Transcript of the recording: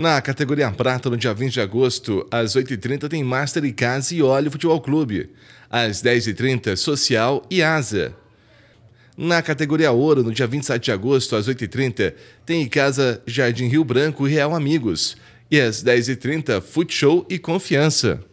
Na categoria prata, no dia 20 de agosto, às 8h30 tem Master e Casa e Óleo Futebol Clube. Às 10h30, Social e Asa. Na categoria ouro, no dia 27 de agosto, às 8h30, tem Casa Jardim Rio Branco e Real Amigos. E às 10h30, Foot Show e Confiança.